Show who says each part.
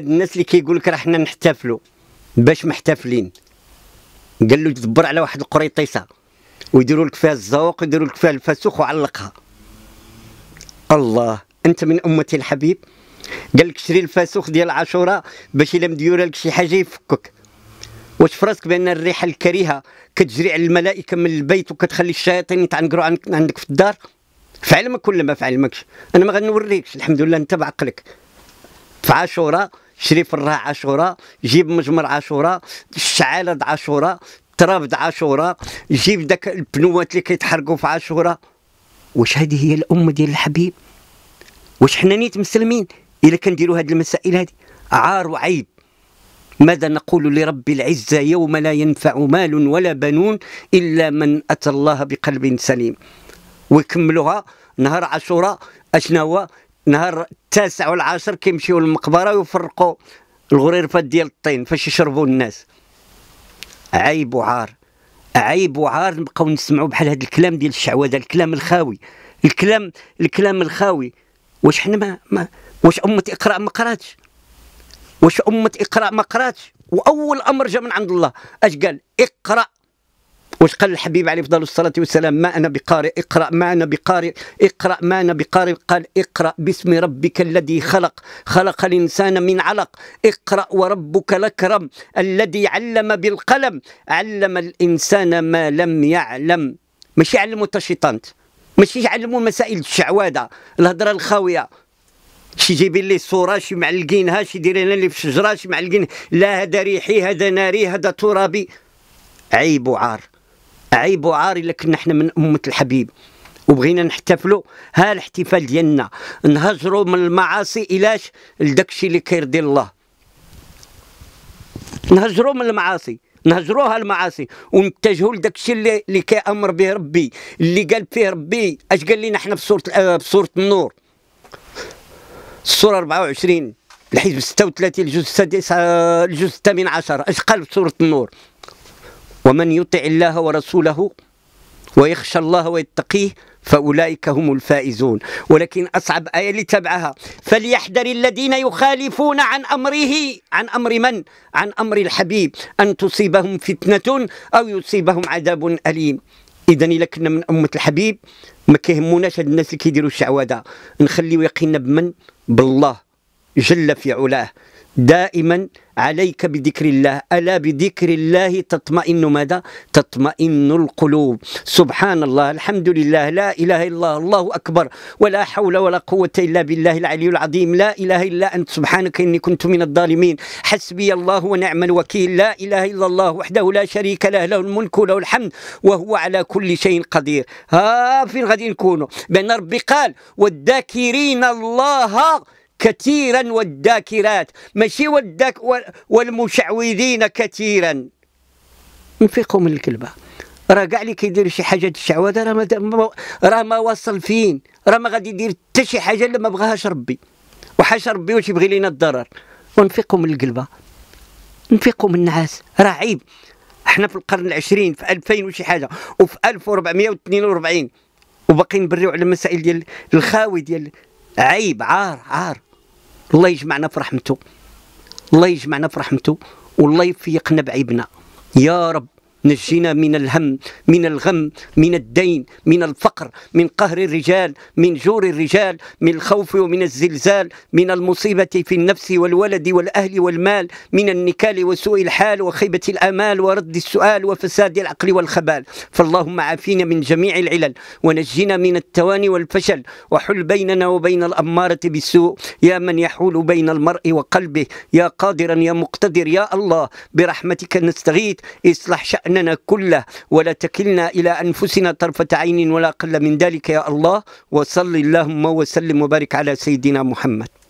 Speaker 1: الناس اللي كيقول لك راه حنا نحتفلوا باش محتفلين قال له دبر على واحد القريطيسه ويديروا لك فيها الزوق ويديروا لك فيها الفسوخ وعلقها الله انت من امتي الحبيب قال لك شري الفاسوخ ديال عاشوراء باش الا مديور لك شي حاجه يفكك واش فراسك بان الريحه الكريهه كتجري على الملائكه من البيت وكتخلي الشياطين يتعنقروا عندك في الدار في علمك ولا ما في علمكش انا ما غنوريكش الحمد لله انت بعقلك في عاشوراء شريف الراه عاشوراء جيب مجمر عاشوراء الشعاله عاشوراء التراب عاشوراء جيب داك البنوات اللي كيتحرقوا في عاشوراء واش هذه هي الام ديال الحبيب واش حنا نيت مسلمين الا كنديروا هذه المسائل هذه عار وعيب ماذا نقول لرب العزة يوم لا ينفع مال ولا بنون إلا من أتى الله بقلب سليم ويكملوها نهار عاشوراء أشنا هو نهار التاسع والعاشر كيمشيو للمقبره ويفرقوا الغريرفات ديال الطين فاش يشربوا الناس عيب وعار عيب وعار نبقاو نسمعوا بحال هذا الكلام ديال الشعوذه الكلام الخاوي الكلام الكلام الخاوي واش حنا ما, ما واش امه اقرا ما قراتش واش امه اقرا ما قراتش واول امر جا من عند الله اش قال اقرا واش قال الحبيب عليه افضل الصلاه والسلام ما انا بقارئ اقرا ما انا بقارئ اقرا ما انا بقارئ قال اقرا باسم ربك الذي خلق خلق الانسان من علق اقرا وربك الاكرم الذي علم بالقلم علم الانسان ما لم يعلم ماشي علموا الشيطانت ماشي علموا مسائل الشعواده الهضره الخاويه شي جايبين لي صوره شي معلقينها شي دايرين لي في الشجره شي معلقين لا هذا ريحي هذا ناري هذا ترابي عيب وعار عيب وعار الا كنا حنا من امه الحبيب وبغينا نحتفلوا ها الاحتفال ديالنا نهجروا من المعاصي الاش لداكشي اللي كيرضي الله نهجروا من المعاصي نهجروها المعاصي ونتجهوا لداكشي اللي اللي كيامر به ربي اللي قال فيه ربي اش قال لنا حنا في سوره آه في سوره النور السوره 24 الحزب 36 الجزء السادس آه، الجزء الثامن عشر اش قال في سوره النور ومن يطع الله ورسوله ويخشى الله ويتقيه فأولئك هم الفائزون ولكن أصعب آية اللي تبعها فليحذر الذين يخالفون عن أمره عن أمر من؟ عن أمر الحبيب أن تصيبهم فتنة أو يصيبهم عذاب أليم إذا إلا كنا من أمة الحبيب ما كيهموناش هاد الناس اللي كيديروا الشعوذة نخليو يقيننا بمن؟ بالله جل في علاه دائما عليك بذكر الله ألا بذكر الله تطمئن ماذا؟ تطمئن القلوب سبحان الله الحمد لله لا إله إلا الله الله أكبر ولا حول ولا قوة إلا بالله العلي العظيم لا إله إلا أنت سبحانك إني كنت من الظالمين حسبي الله ونعم الوكيل لا إله إلا الله وحده لا شريك له له الملك وله الحمد وهو على كل شيء قدير ها فين غادي نكونوا بأن ربي قال والذاكرين الله كثيرا والذاكرات ماشي والذاك والمشعوذين كثيرا نفيقوا من الكلبه راه كاع اللي كيدير شي حاجه الشعوذه راه ما راه ما واصل فين راه ما غادي يدير حتى شي حاجه اللي ما بغاهاش ربي وحاش ربي واش يبغي لينا الضرر ونفيقوا من القلبه نفيقوا من النعاس راه عيب احنا في القرن العشرين في 2000 وشي حاجه وفي 1442 وباقيين نبريو على المسائل ديال الخاوي ديال عيب عار عار الله يجمعنا في رحمته الله يجمعنا في رحمته والله يفيقنا بعيبنا يا رب نجينا من الهم من الغم من الدين من الفقر من قهر الرجال من جور الرجال من الخوف ومن الزلزال من المصيبة في النفس والولد والأهل والمال من النكال وسوء الحال وخيبة الآمال ورد السؤال وفساد العقل والخبال فاللهم عافينا من جميع العلل ونجينا من التواني والفشل وحل بيننا وبين الأمارة بالسوء يا من يحول بين المرء وقلبه يا قادرا يا مقتدر يا الله برحمتك نستغيث اصلح شأن شأننا كله ولا تكلنا إلى أنفسنا طرفة عين ولا أقل من ذلك يا الله وصل اللهم وسلم وبارك على سيدنا محمد